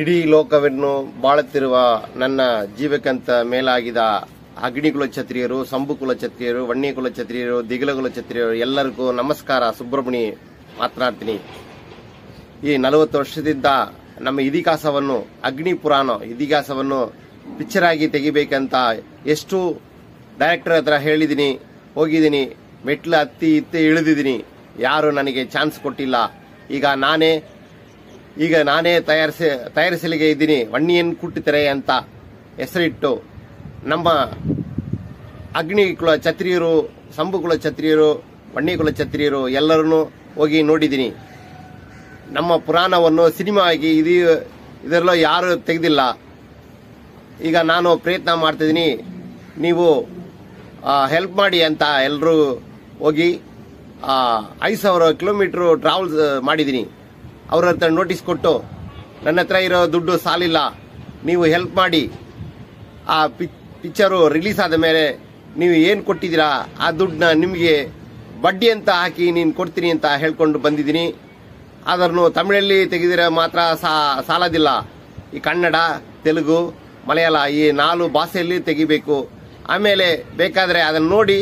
ಇಡೀ ಲೋಕವನ್ನು ಬಾಳುತ್ತಿರುವ ನನ್ನ ಜೀವಕ್ಕಂತ ಮೇಲಾಗಿದ ಅಗ್ನಿಕುಲ ಛತ್ರಿಯರು ಸಂಬುಕುಲ ಛತ್ರಿಯರು ವಣ್ಣಿಕುಲ ಛತ್ರಿಯರು ಕುಲ ಛತ್ರಿಯರು ಎಲ್ಲರಿಗೂ ನಮಸ್ಕಾರ ಸುಬ್ರಹ್ಮಣಿ ಮಾತನಾಡ್ತೀನಿ ಈ ನಲವತ್ತು ವರ್ಷದಿಂದ ನಮ್ಮ ಇತಿಹಾಸವನ್ನು ಅಗ್ನಿ ಪುರಾಣ ಇತಿಹಾಸವನ್ನು ಪಿಕ್ಚರ್ ಆಗಿ ತೆಗಿಬೇಕಂತ ಎಷ್ಟು ಡೈರೆಕ್ಟರ್ ಹತ್ರ ಹೇಳಿದ್ದೀನಿ ಹೋಗಿದ್ದೀನಿ ಮೆಟ್ಲು ಹತ್ತಿ ಇತ್ತೆ ಇಳಿದಿದ್ದೀನಿ ಯಾರು ನನಗೆ ಚಾನ್ಸ್ ಕೊಟ್ಟಿಲ್ಲ ಈಗ ನಾನೇ ಈಗ ನಾನೇ ತಯಾರಿಸಿ ತಯಾರಿಸಲಿಗೆ ಇದ್ದೀನಿ ವಣ್ಣಿಯನ್ ಕುಟ್ಟಿತರೆ ಅಂತ ಹೆಸರಿಟ್ಟು ನಮ್ಮ ಅಗ್ನಿಕುಲ ಛತ್ರಿಯರು ಸಂಬುಕುಲ ಛತ್ರಿಯರು ವಣ್ಣಿಕುಲ ಛತ್ರಿಯರು ಎಲ್ಲರೂ ಹೋಗಿ ನೋಡಿದ್ದೀನಿ ನಮ್ಮ ಪುರಾಣವನ್ನು ಸಿನಿಮಾ ಆಗಿ ಇದು ಇದರಲ್ಲೂ ಯಾರು ತೆಗೆದಿಲ್ಲ ಈಗ ನಾನು ಪ್ರಯತ್ನ ಮಾಡ್ತಿದ್ದೀನಿ ನೀವು ಹೆಲ್ಪ್ ಮಾಡಿ ಅಂತ ಎಲ್ಲರೂ ಹೋಗಿ ಐದು ಸಾವಿರ ಕಿಲೋಮೀಟ್ರು ಟ್ರಾವೆಲ್ಸ್ ಮಾಡಿದ್ದೀನಿ ಅವ್ರ ಹತ್ರ ನೋಟಿಸ್ ಕೊಟ್ಟು ನನ್ನ ಹತ್ರ ಇರೋ ದುಡ್ಡು ಸಾಲಿಲ್ಲ ನೀವು ಹೆಲ್ಪ್ ಮಾಡಿ ಆ ಪಿಕ್ಚರು ರಿಲೀಸ್ ಆದ ಮೇಲೆ ನೀವು ಏನು ಕೊಟ್ಟಿದ್ದೀರಾ ಆ ದುಡ್ಡನ್ನ ನಿಮಗೆ ಬಡ್ಡಿ ಅಂತ ಹಾಕಿ ನೀನು ಕೊಡ್ತೀನಿ ಅಂತ ಹೇಳ್ಕೊಂಡು ಬಂದಿದ್ದೀನಿ ಅದನ್ನು ತಮಿಳಲ್ಲಿ ತೆಗೆದಿರೋ ಮಾತ್ರ ಸಾಲದಿಲ್ಲ ಈ ಕನ್ನಡ ತೆಲುಗು ಮಲಯಾಳ ಈ ನಾಲ್ಕು ಭಾಷೆಯಲ್ಲಿ ತೆಗಿಬೇಕು ಆಮೇಲೆ ಬೇಕಾದರೆ ಅದನ್ನು ನೋಡಿ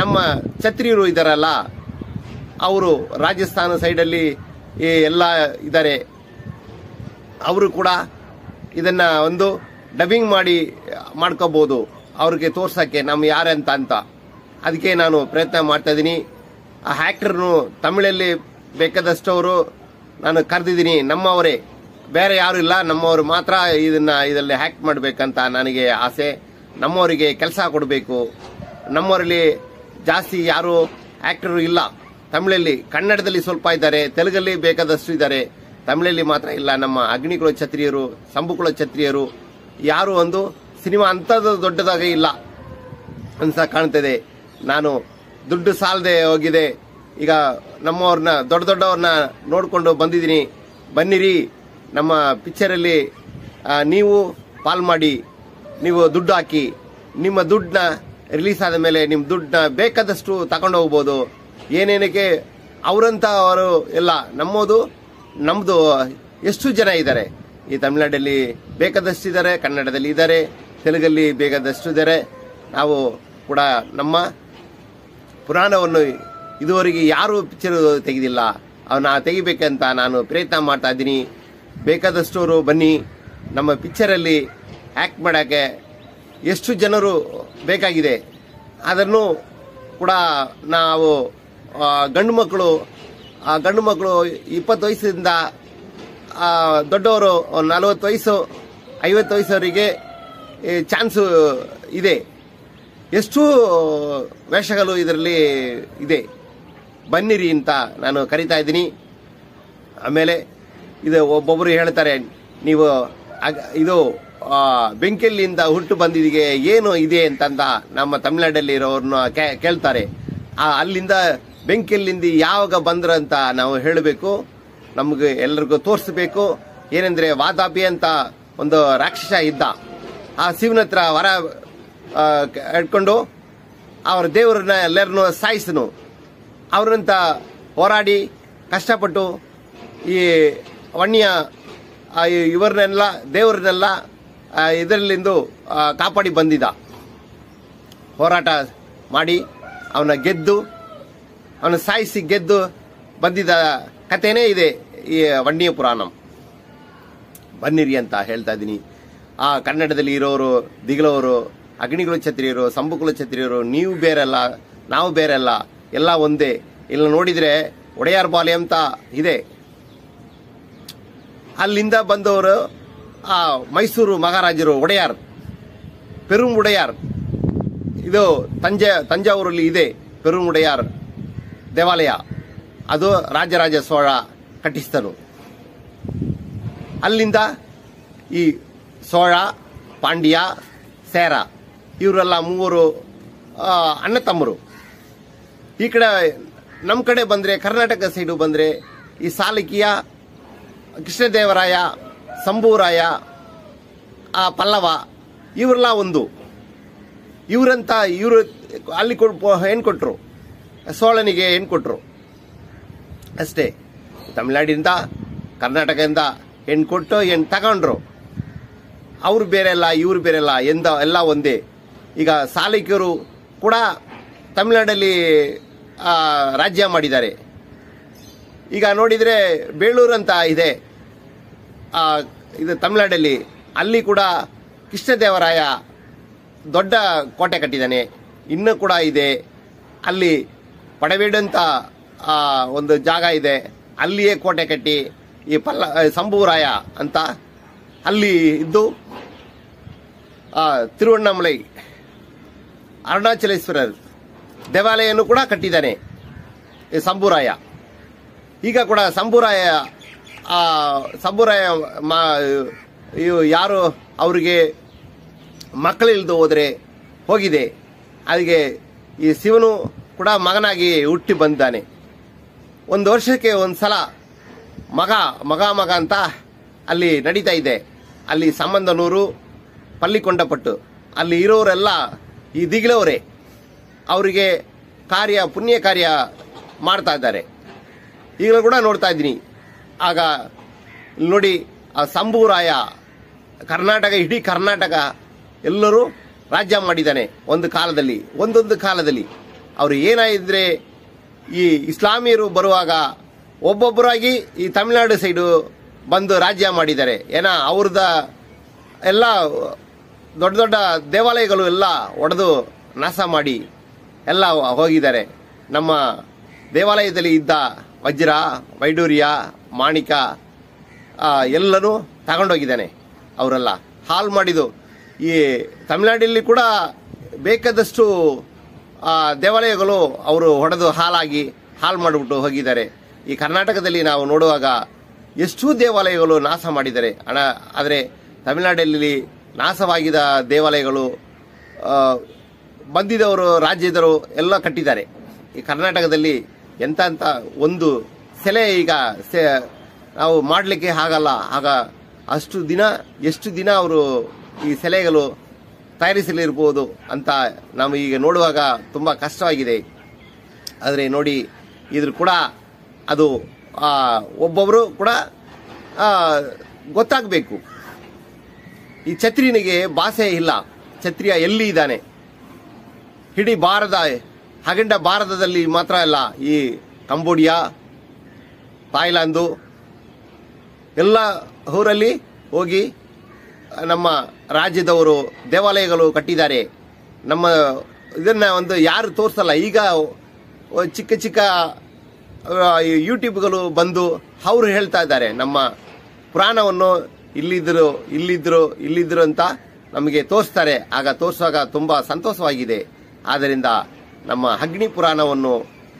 ನಮ್ಮ ಛತ್ರಿಯರು ಇದ್ದಾರಲ್ಲ ಅವರು ರಾಜಸ್ಥಾನ ಸೈಡಲ್ಲಿ ಈ ಎಲ್ಲ ಇದ್ದಾರೆ ಅವರು ಕೂಡ ಇದನ್ನು ಒಂದು ಡಬ್ಬಿಂಗ್ ಮಾಡಿ ಮಾಡ್ಕೋಬೋದು ಅವ್ರಿಗೆ ತೋರ್ಸೋಕ್ಕೆ ನಮ್ಮ ಯಾರಂತ ಅಂತ ಅಂತ ಅದಕ್ಕೆ ನಾನು ಪ್ರಯತ್ನ ಮಾಡ್ತಾಯಿದ್ದೀನಿ ಆ ಹ್ಯಾಕ್ಟ್ರನ್ನು ತಮಿಳಲ್ಲಿ ಬೇಕಾದಷ್ಟವರು ನಾನು ಕರೆದಿದ್ದೀನಿ ನಮ್ಮವರೇ ಬೇರೆ ಯಾರು ಇಲ್ಲ ನಮ್ಮವರು ಮಾತ್ರ ಇದನ್ನು ಇದರಲ್ಲಿ ಹ್ಯಾಕ್ ಮಾಡಬೇಕಂತ ನನಗೆ ಆಸೆ ನಮ್ಮವರಿಗೆ ಕೆಲಸ ಕೊಡಬೇಕು ನಮ್ಮವರಲ್ಲಿ ಜಾಸ್ತಿ ಯಾರು ಆ್ಯಕ್ಟರು ಇಲ್ಲ ತಮಿಳಲ್ಲಿ ಕನ್ನಡದಲ್ಲಿ ಸ್ವಲ್ಪ ಇದ್ದಾರೆ ತೆಲುಗಲ್ಲಿ ಬೇಕಾದಷ್ಟು ಇದ್ದಾರೆ ತಮಿಳಲ್ಲಿ ಮಾತ್ರ ಇಲ್ಲ ನಮ್ಮ ಅಗ್ನಿಕುಳ ಛತ್ರಿಯರು ಸಂಬುಕುಳ ಛತ್ರಿಯರು ಯಾರು ಒಂದು ಸಿನಿಮಾ ಅಂಥದ್ದು ದೊಡ್ಡದಾಗ ಇಲ್ಲ ಅನ್ಸ ಕಾಣ್ತದೆ ನಾನು ದುಡ್ಡು ಸಾಲದೆ ಹೋಗಿದೆ ಈಗ ನಮ್ಮವ್ರನ್ನ ದೊಡ್ಡ ದೊಡ್ಡವ್ರನ್ನ ನೋಡಿಕೊಂಡು ಬಂದಿದ್ದೀನಿ ಬನ್ನಿರಿ ನಮ್ಮ ಪಿಕ್ಚರಲ್ಲಿ ನೀವು ಪಾಲ್ ಮಾಡಿ ನೀವು ದುಡ್ಡು ಹಾಕಿ ನಿಮ್ಮ ದುಡ್ಡನ್ನ ರಿಲೀಸ್ ಆದ ಮೇಲೆ ನಿಮ್ಮ ದುಡ್ಡನ್ನ ಬೇಕಾದಷ್ಟು ತಗೊಂಡು ಹೋಗ್ಬೋದು ಏನೇನಕ್ಕೆ ಅವರಂತ ಅವರು ಎಲ್ಲ ನಮ್ಮೋದು ನಮ್ಮದು ಎಷ್ಟು ಜನ ಇದ್ದಾರೆ ಈ ತಮಿಳ್ನಾಡಲ್ಲಿ ಬೇಕಾದಷ್ಟಿದ್ದಾರೆ ಕನ್ನಡದಲ್ಲಿ ಇದ್ದಾರೆ ತೆಲುಗಲ್ಲಿ ಬೇಕಾದಷ್ಟು ಇದ್ದಾರೆ ನಾವು ಕೂಡ ನಮ್ಮ ಪುರಾಣವನ್ನು ಇದುವರೆಗೆ ಯಾರೂ ಪಿಕ್ಚರ್ ತೆಗೆದಿಲ್ಲ ಅವನ್ನ ತೆಗಿಬೇಕಂತ ನಾನು ಪ್ರಯತ್ನ ಮಾಡ್ತಾ ಇದ್ದೀನಿ ಅವರು ಬನ್ನಿ ನಮ್ಮ ಪಿಕ್ಚರಲ್ಲಿ ಆ್ಯಕ್ಟ್ ಮಾಡೋಕ್ಕೆ ಎಷ್ಟು ಜನರು ಬೇಕಾಗಿದೆ ಅದನ್ನು ಕೂಡ ನಾವು ಗಂಡು ಮಕ್ಕಳು ಆ ಗಂಡು ಮಕ್ಕಳು ಇಪ್ಪತ್ತು ವಯಸ್ಸಿಂದ ದೊಡ್ಡವರು ನಲವತ್ತು ವಯಸ್ಸು ಐವತ್ತು ವಯಸ್ಸವರಿಗೆ ಚಾನ್ಸು ಇದೆ ಎಷ್ಟು ವೇಷಗಳು ಇದರಲ್ಲಿ ಇದೆ ಬನ್ನಿರಿ ಅಂತ ನಾನು ಕರಿತಾ ಇದ್ದೀನಿ ಆಮೇಲೆ ಇದು ಒಬ್ಬೊಬ್ಬರು ಹೇಳ್ತಾರೆ ನೀವು ಇದು ಬೆಂಕಿಯಲ್ಲಿಂದ ಹುಟ್ಟು ಬಂದಿದಿಗೆ ಏನು ಇದೆ ಅಂತಂದ ನಮ್ಮ ತಮಿಳ್ನಾಡಲ್ಲಿ ಇರೋರನ್ನ ಕೇಳ್ತಾರೆ ಅಲ್ಲಿಂದ ಬೆಂಕಿಯಲ್ಲಿಂದ ಯಾವಾಗ ಅಂತ ನಾವು ಹೇಳಬೇಕು ನಮಗೆ ಎಲ್ಲರಿಗೂ ತೋರಿಸಬೇಕು ಏನಂದ್ರೆ ವಾದಾಬಿ ಅಂತ ಒಂದು ರಾಕ್ಷಸ ಇದ್ದ ಆ ಶಿವನ ಹತ್ರ ವರ ಇಟ್ಕೊಂಡು ಅವರ ದೇವರನ್ನ ಎಲ್ಲರನ್ನು ಸಾಯಿಸನು ಅವರಂತ ಹೋರಾಡಿ ಕಷ್ಟಪಟ್ಟು ಈ ವಣ್ಯ ಇವರನ್ನೆಲ್ಲ ದೇವರನ್ನೆಲ್ಲ ಇದರಲ್ಲಿಂದು ಕಾಪಾಡಿ ಬಂದಿದ್ದ ಹೋರಾಟ ಮಾಡಿ ಅವನ ಗೆದ್ದು ಅವನು ಸಾಯಿಸಿ ಗೆದ್ದು ಬಂದಿದ್ದ ಕಥೆನೇ ಇದೆ ಈ ವಣ್ಣಿಯ ಪುರಾಣಂ ಬನ್ನಿರಿ ಅಂತ ಹೇಳ್ತಾ ಇದ್ದೀನಿ ಆ ಕನ್ನಡದಲ್ಲಿ ಇರೋರು ದಿಗಲವರು ಅಗ್ನಿಗಳು ಛತ್ರಿಯರು ಸಂಬುಕುಲ ಛತ್ರಿಯರು ನೀವು ಬೇರೆಲ್ಲ ನಾವು ಬೇರೆಲ್ಲ ಎಲ್ಲ ಒಂದೇ ಇಲ್ಲಿ ನೋಡಿದರೆ ಒಡೆಯಾರ್ ಬಾಲೆ ಅಂತ ಇದೆ ಅಲ್ಲಿಂದ ಬಂದವರು ಆ ಮೈಸೂರು ಮಹಾರಾಜರು ಒಡೆಯಾರ್ ಪೆರುಮ್ ಒಡೆಯಾರ್ ಇದು ತಂಜೆ ತಂಜಾವೂರಲ್ಲಿ ಇದೆ ಪೆರುಮ್ ಒಡೆಯಾರ್ ದೇವಾಲಯ ಅದು ರಾಜರಾಜ ಸೋಳ ಕಟ್ಟಿಸಿದರು ಅಲ್ಲಿಂದ ಈ ಸೋಳ ಪಾಂಡ್ಯ ಸೇರ ಇವರೆಲ್ಲ ಮೂವರು ಅಣ್ಣ ತಮ್ಮರು ಈ ಕಡೆ ನಮ್ಮ ಕಡೆ ಬಂದರೆ ಕರ್ನಾಟಕ ಸೈಡು ಬಂದರೆ ಈ ಸಾಲಕಿಯ ಕೃಷ್ಣದೇವರಾಯ ಸಂಭೂರಾಯ ಆ ಪಲ್ಲವ ಇವರೆಲ್ಲ ಒಂದು ಇವರಂತ ಇವರು ಅಲ್ಲಿ ಕೊಟ್ಟು ಏನು ಕೊಟ್ಟರು ಸೋಳನಿಗೆ ಏನು ಕೊಟ್ಟರು ಅಷ್ಟೇ ತಮಿಳ್ನಾಡಿಂದ ಕರ್ನಾಟಕದಿಂದ ಹೆಣ್ಣು ಕೊಟ್ಟು ಹೆಣ್ಣು ತಗೊಂಡ್ರು ಅವ್ರು ಬೇರೆಲ್ಲ ಇವ್ರು ಬೇರೆಲ್ಲ ಎಂದ ಎಲ್ಲ ಒಂದೇ ಈಗ ಸಾಲಿಕರು ಕೂಡ ತಮಿಳ್ನಾಡಲ್ಲಿ ರಾಜ್ಯ ಮಾಡಿದ್ದಾರೆ ಈಗ ನೋಡಿದರೆ ಬೇಳೂರು ಅಂತ ಇದೆ ಇದು ತಮಿಳ್ನಾಡಲ್ಲಿ ಅಲ್ಲಿ ಕೂಡ ಕೃಷ್ಣದೇವರಾಯ ದೊಡ್ಡ ಕೋಟೆ ಕಟ್ಟಿದ್ದಾನೆ ಇನ್ನೂ ಕೂಡ ಇದೆ ಅಲ್ಲಿ ಪಡವೀಡು ಅಂತ ಒಂದು ಜಾಗ ಇದೆ ಅಲ್ಲಿಯೇ ಕೋಟೆ ಕಟ್ಟಿ ಈ ಪಲ್ಲ ಸಂಭೂರಾಯ ಅಂತ ಅಲ್ಲಿ ಇದ್ದು ತಿರುವಣ್ಣಾಮಲೈ ಅರುಣಾಚಲೇಶ್ವರ ದೇವಾಲಯನೂ ಕೂಡ ಕಟ್ಟಿದ್ದಾನೆ ಈ ಸಂಭುರಾಯ ಈಗ ಕೂಡ ಸಂಭೂರಾಯ ಸಂಭೂರಾಯ ಮಾ ಯಾರು ಅವರಿಗೆ ಮಕ್ಕಳಿಲ್ದು ಹೋದರೆ ಹೋಗಿದೆ ಅದಕ್ಕೆ ಈ ಶಿವನು ಕೂಡ ಮಗನಾಗಿ ಹುಟ್ಟಿ ಬಂದಿದ್ದಾನೆ ಒಂದು ವರ್ಷಕ್ಕೆ ಒಂದು ಸಲ ಮಗ ಮಗ ಮಗ ಅಂತ ಅಲ್ಲಿ ನಡೀತಾ ಇದೆ ಅಲ್ಲಿ ಸಂಬಂಧನೂರು ಪಲ್ಲಿಕೊಂಡಪಟ್ಟು ಅಲ್ಲಿ ಇರೋರೆಲ್ಲ ಈ ಅವರಿಗೆ ಕಾರ್ಯ ಪುಣ್ಯ ಕಾರ್ಯ ಮಾಡ್ತಾ ಇದ್ದಾರೆ ಈಗಲೂ ಕೂಡ ನೋಡ್ತಾ ಇದ್ದೀನಿ ಆಗ ನೋಡಿ ಆ ಸಂಭೂರಾಯ ಕರ್ನಾಟಕ ಇಡೀ ಕರ್ನಾಟಕ ಎಲ್ಲರೂ ರಾಜ್ಯ ಮಾಡಿದ್ದಾನೆ ಒಂದು ಕಾಲದಲ್ಲಿ ಒಂದೊಂದು ಕಾಲದಲ್ಲಿ ಅವರು ಏನಾಯಿದ್ದರೆ ಈ ಇಸ್ಲಾಮಿಯರು ಬರುವಾಗ ಒಬ್ಬೊಬ್ಬರಾಗಿ ಈ ತಮಿಳುನಾಡು ಸೈಡು ಬಂದು ರಾಜ್ಯ ಮಾಡಿದ್ದಾರೆ ಏನೋ ಅವ್ರದ ಎಲ್ಲ ದೊಡ್ಡ ದೊಡ್ಡ ದೇವಾಲಯಗಳು ಎಲ್ಲ ಒಡೆದು ನಾಶ ಮಾಡಿ ಎಲ್ಲ ಹೋಗಿದ್ದಾರೆ ನಮ್ಮ ದೇವಾಲಯದಲ್ಲಿ ಇದ್ದ ವಜ್ರ ವೈಡೂರ್ಯ ಮಾಣಿಕ ಎಲ್ಲರೂ ತಗೊಂಡೋಗಿದ್ದಾನೆ ಅವರೆಲ್ಲ ಹಾಲ್ ಮಾಡಿದ್ದು ಈ ತಮಿಳ್ನಾಡಲ್ಲಿ ಕೂಡ ಬೇಕಾದಷ್ಟು ದೇವಾಲಯಗಳು ಅವರು ಹೊಡೆದು ಹಾಲಾಗಿ ಹಾಲ್ ಮಾಡಿಬಿಟ್ಟು ಹೋಗಿದ್ದಾರೆ ಈ ಕರ್ನಾಟಕದಲ್ಲಿ ನಾವು ನೋಡುವಾಗ ಎಷ್ಟೋ ದೇವಾಲಯಗಳು ನಾಶ ಮಾಡಿದ್ದಾರೆ ಹಣ ಆದರೆ ತಮಿಳುನಾಡಲ್ಲಿ ನಾಶವಾಗಿದ ದೇವಾಲಯಗಳು ಬಂದಿದವರು ರಾಜ್ಯದವರು ಎಲ್ಲ ಕಟ್ಟಿದ್ದಾರೆ ಈ ಕರ್ನಾಟಕದಲ್ಲಿ ಎಂಥ ಒಂದು ಸೆಲೆ ಈಗ ಸೆ ನಾವು ಮಾಡಲಿಕ್ಕೆ ಆಗಲ್ಲ ಆಗ ಅಷ್ಟು ದಿನ ಎಷ್ಟು ದಿನ ಅವರು ಈ ಸೆಲೆಗಳು ತಯಾರಿಸಲಿರ್ಬೋದು ಅಂತ ನಾವು ಈಗ ನೋಡುವಾಗ ತುಂಬ ಕಷ್ಟವಾಗಿದೆ ಆದರೆ ನೋಡಿ ಇದ್ರ ಕೂಡ ಅದು ಒಬ್ಬೊಬ್ಬರು ಕೂಡ ಗೊತ್ತಾಗಬೇಕು ಈ ಛತ್ರಿನಿಗೆ ಭಾಷೆ ಇಲ್ಲ ಛತ್ರಿಯ ಎಲ್ಲಿ ಇದ್ದಾನೆ ಇಡೀ ಭಾರತ ಹಗಂಡ ಭಾರತದಲ್ಲಿ ಮಾತ್ರ ಅಲ್ಲ ಈ ಕಂಬೋಡಿಯಾ ಥಾಯ್ಲ್ಯಾಂಡು ಎಲ್ಲ ಊರಲ್ಲಿ ಹೋಗಿ ನಮ್ಮ ರಾಜ್ಯದವರು ದೇವಾಲಯಗಳು ಕಟ್ಟಿದ್ದಾರೆ ನಮ್ಮ ಇದನ್ನು ಒಂದು ಯಾರು ತೋರಿಸಲ್ಲ ಈಗ ಚಿಕ್ಕ ಚಿಕ್ಕ ಯೂಟ್ಯೂಬ್ಗಳು ಬಂದು ಅವರು ಹೇಳ್ತಾ ಇದ್ದಾರೆ ನಮ್ಮ ಪುರಾಣವನ್ನು ಇಲ್ಲಿದ್ದರು ಇಲ್ಲಿದ್ದರು ಇಲ್ಲಿದ್ದರು ಅಂತ ನಮಗೆ ತೋರಿಸ್ತಾರೆ ಆಗ ತೋರಿಸುವಾಗ ತುಂಬ ಸಂತೋಷವಾಗಿದೆ ಆದ್ದರಿಂದ ನಮ್ಮ ಅಗ್ನಿ ಪುರಾಣವನ್ನು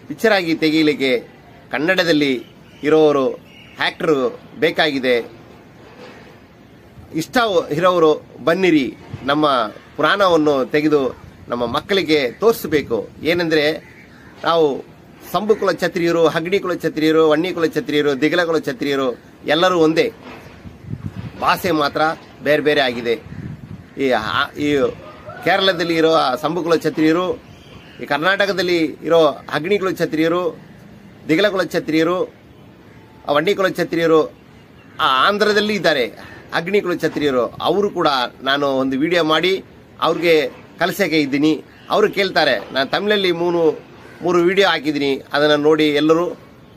ಪಿಚ್ಚರಾಗಿ ತೆಗೆಯಲಿಕ್ಕೆ ಕನ್ನಡದಲ್ಲಿ ಇರೋರು ಹ್ಯಾಕ್ಟ್ರು ಬೇಕಾಗಿದೆ ಇಷ್ಟ ಇರೋರು ಬನ್ನಿರಿ ನಮ್ಮ ಪುರಾಣವನ್ನು ತೆಗೆದು ನಮ್ಮ ಮಕ್ಕಳಿಗೆ ತೋರಿಸಬೇಕು ಏನೆಂದರೆ ನಾವು ಸಂಬುಕುಲ ಛತ್ರಿಯರು ಕುಲ ಛತ್ರಿಯರು ವಣ್ಣಿಕುಲ ಛತ್ರಿಯರು ದಿಗಲಕುಲ ಛತ್ರಿಯರು ಎಲ್ಲರೂ ಒಂದೇ ಭಾಷೆ ಮಾತ್ರ ಬೇರೆ ಬೇರೆ ಆಗಿದೆ ಈ ಈ ಕೇರಳದಲ್ಲಿ ಇರೋ ಸಂಬುಕುಲ ಛತ್ರಿಯರು ಈ ಕರ್ನಾಟಕದಲ್ಲಿ ಇರೋ ಕುಲ ಛತ್ರಿಯರು ದಿಗಲಕುಲ ಛತ್ರಿಯರು ವಂಡಿಕುಲ ಛತ್ರಿಯರು ಆ ಆಂಧ್ರದಲ್ಲಿ ಇದ್ದಾರೆ ಅಗ್ನಿಕುಲ ಛತ್ರಿಯರು ಅವರು ಕೂಡ ನಾನು ಒಂದು ವಿಡಿಯೋ ಮಾಡಿ ಅವ್ರಿಗೆ ಕಲಿಸೋಕೆ ಇದ್ದೀನಿ ಅವರು ಕೇಳ್ತಾರೆ ನಾನು ತಮಿಳಲ್ಲಿ ಮೂರು ಮೂರು ವಿಡಿಯೋ ಹಾಕಿದ್ದೀನಿ ಅದನ್ನು ನೋಡಿ ಎಲ್ಲರೂ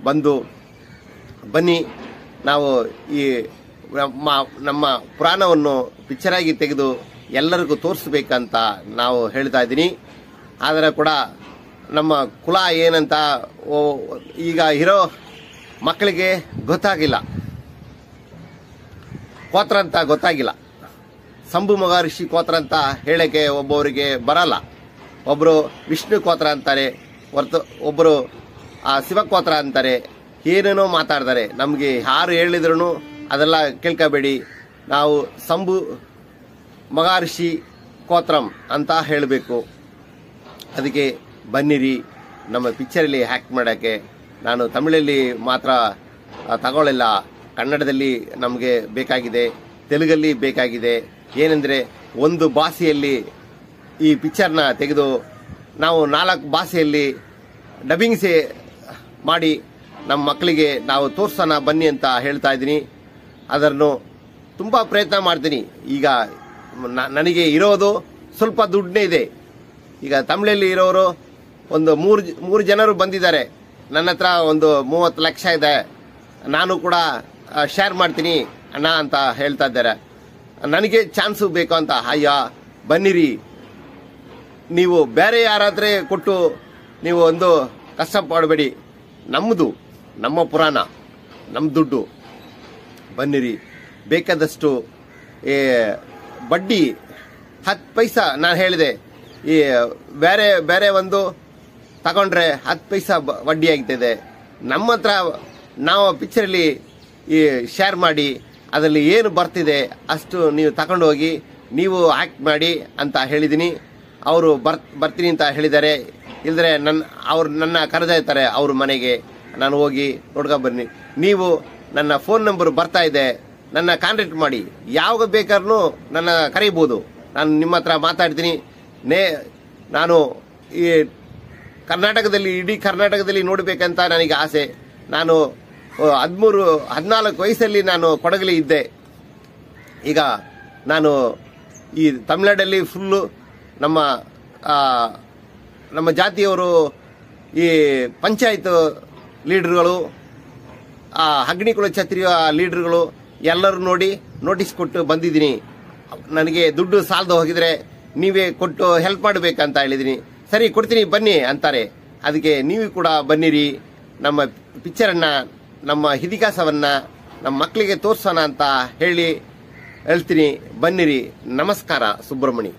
ಬಂದು ಬನ್ನಿ ನಾವು ಈ ನಮ್ಮ ನಮ್ಮ ಪುರಾಣವನ್ನು ಪಿಕ್ಚರಾಗಿ ತೆಗೆದು ಎಲ್ಲರಿಗೂ ತೋರಿಸ್ಬೇಕಂತ ನಾವು ಹೇಳ್ತಾ ಇದ್ದೀನಿ ಆದರೆ ಕೂಡ ನಮ್ಮ ಕುಲ ಏನಂತ ಈಗ ಇರೋ ಮಕ್ಕಳಿಗೆ ಗೊತ್ತಾಗಿಲ್ಲ ಕೋತ್ರ ಅಂತ ಗೊತ್ತಾಗಿಲ್ಲ ಸಂಭು ಮಹರ್ಷಿ ಕೋತ್ರ ಅಂತ ಹೇಳಕ್ಕೆ ಒಬ್ಬರಿಗೆ ಬರಲ್ಲ ಒಬ್ಬರು ವಿಷ್ಣು ಕೋತ್ರ ಅಂತಾರೆ ಹೊರ್ತು ಒಬ್ಬರು ಆ ಶಿವಕೋತ್ರ ಅಂತಾರೆ ಏನೇನೋ ಮಾತಾಡ್ತಾರೆ ನಮಗೆ ಯಾರು ಹೇಳಿದ್ರು ಅದೆಲ್ಲ ಕೇಳ್ಕೋಬೇಡಿ ನಾವು ಸಂಭು ಮಹಾರ್ಷಿ ಕೋತ್ರಂ ಅಂತ ಹೇಳಬೇಕು ಅದಕ್ಕೆ ಬನ್ನಿರಿ ನಮ್ಮ ಪಿಕ್ಚರಲ್ಲಿ ಹ್ಯಾಕ್ ಮಾಡೋಕ್ಕೆ ನಾನು ತಮಿಳಲ್ಲಿ ಮಾತ್ರ ತಗೊಳ್ಳಿಲ್ಲ ಕನ್ನಡದಲ್ಲಿ ನಮಗೆ ಬೇಕಾಗಿದೆ ತೆಲುಗಲ್ಲಿ ಬೇಕಾಗಿದೆ ಏನೆಂದರೆ ಒಂದು ಭಾಷೆಯಲ್ಲಿ ಈ ಪಿಕ್ಚರ್ನ ತೆಗೆದು ನಾವು ನಾಲ್ಕು ಭಾಷೆಯಲ್ಲಿ ಡಬ್ಬಿಂಗ್ಸೆ ಮಾಡಿ ನಮ್ಮ ಮಕ್ಕಳಿಗೆ ನಾವು ತೋರ್ಸೋಣ ಬನ್ನಿ ಅಂತ ಹೇಳ್ತಾ ಇದ್ದೀನಿ ಅದನ್ನು ತುಂಬ ಪ್ರಯತ್ನ ಮಾಡ್ತೀನಿ ಈಗ ನನಗೆ ಇರೋದು ಸ್ವಲ್ಪ ದುಡ್ಡನೇ ಇದೆ ಈಗ ತಮಿಳಲ್ಲಿ ಇರೋರು ಒಂದು ಮೂರು ಮೂರು ಜನರು ಬಂದಿದ್ದಾರೆ ನನ್ನ ಹತ್ರ ಒಂದು ಮೂವತ್ತು ಲಕ್ಷ ಇದೆ ನಾನು ಕೂಡ ಶೇರ್ ಮಾಡ್ತೀನಿ ಅಣ್ಣ ಅಂತ ಹೇಳ್ತಾ ಇದ್ದಾರೆ ನನಗೆ ಚಾನ್ಸು ಬೇಕು ಅಂತ ಅಯ್ಯ ಬನ್ನಿರಿ ನೀವು ಬೇರೆ ಯಾರಾದರೆ ಕೊಟ್ಟು ನೀವು ಒಂದು ಕಷ್ಟ ಪಡಬೇಡಿ ನಮ್ಮದು ನಮ್ಮ ಪುರಾಣ ನಮ್ಮ ದುಡ್ಡು ಬನ್ನಿರಿ ಬೇಕಾದಷ್ಟು ಈ ಬಡ್ಡಿ ಹತ್ತು ಪೈಸ ನಾನು ಹೇಳಿದೆ ಈ ಬೇರೆ ಬೇರೆ ಒಂದು ತಗೊಂಡ್ರೆ ಹತ್ತು ಪೈಸಾ ಬಡ್ಡಿ ಆಗ್ತಿದೆ ನಮ್ಮ ಹತ್ರ ನಾವು ಪಿಕ್ಚರಲ್ಲಿ ಈ ಶೇರ್ ಮಾಡಿ ಅದರಲ್ಲಿ ಏನು ಬರ್ತಿದೆ ಅಷ್ಟು ನೀವು ಹೋಗಿ ನೀವು ಆ್ಯಕ್ಟ್ ಮಾಡಿ ಅಂತ ಹೇಳಿದ್ದೀನಿ ಅವರು ಬರ್ ಬರ್ತೀನಿ ಅಂತ ಹೇಳಿದ್ದಾರೆ ಇಲ್ಲದ್ರೆ ನನ್ನ ಅವರು ನನ್ನ ಕರೆದಾಯ್ತಾರೆ ಅವ್ರ ಮನೆಗೆ ನಾನು ಹೋಗಿ ಬನ್ನಿ ನೀವು ನನ್ನ ಫೋನ್ ನಂಬರ್ ಬರ್ತಾ ಇದೆ ನನ್ನ ಕಾಂಟ್ಯಾಕ್ಟ್ ಮಾಡಿ ಯಾವಾಗ ಬೇಕಾದ್ರೂ ನನ್ನ ಕರೀಬೋದು ನಾನು ನಿಮ್ಮ ಹತ್ರ ಮಾತಾಡ್ತೀನಿ ನೇ ನಾನು ಈ ಕರ್ನಾಟಕದಲ್ಲಿ ಇಡೀ ಕರ್ನಾಟಕದಲ್ಲಿ ನೋಡಬೇಕಂತ ನನಗೆ ಆಸೆ ನಾನು ಹದಿಮೂರು ಹದಿನಾಲ್ಕು ವಯಸ್ಸಲ್ಲಿ ನಾನು ಕೊಡಗಲಿ ಇದ್ದೆ ಈಗ ನಾನು ಈ ತಮಿಳ್ನಾಡಲ್ಲಿ ಫುಲ್ಲು ನಮ್ಮ ನಮ್ಮ ಜಾತಿಯವರು ಈ ಪಂಚಾಯತ್ ಲೀಡ್ರುಗಳು ಆ ಹಗ್ನಿಕುಳ ಛತ್ರಿಯ ಲೀಡ್ರುಗಳು ಎಲ್ಲರೂ ನೋಡಿ ನೋಟಿಸ್ ಕೊಟ್ಟು ಬಂದಿದ್ದೀನಿ ನನಗೆ ದುಡ್ಡು ಸಾಲದು ಹೋಗಿದರೆ ನೀವೇ ಕೊಟ್ಟು ಹೆಲ್ಪ್ ಮಾಡಬೇಕಂತ ಹೇಳಿದ್ದೀನಿ ಸರಿ ಕೊಡ್ತೀನಿ ಬನ್ನಿ ಅಂತಾರೆ ಅದಕ್ಕೆ ನೀವು ಕೂಡ ಬನ್ನಿರಿ ನಮ್ಮ ಪಿಕ್ಚರನ್ನು ನಮ್ಮ ಇತಿಹಾಸವನ್ನು ನಮ್ಮ ಮಕ್ಕಳಿಗೆ ತೋರಿಸೋಣ ಅಂತ ಹೇಳಿ ಹೇಳ್ತೀನಿ ಬನ್ನಿರಿ ನಮಸ್ಕಾರ ಸುಬ್ರಹ್ಮಣಿ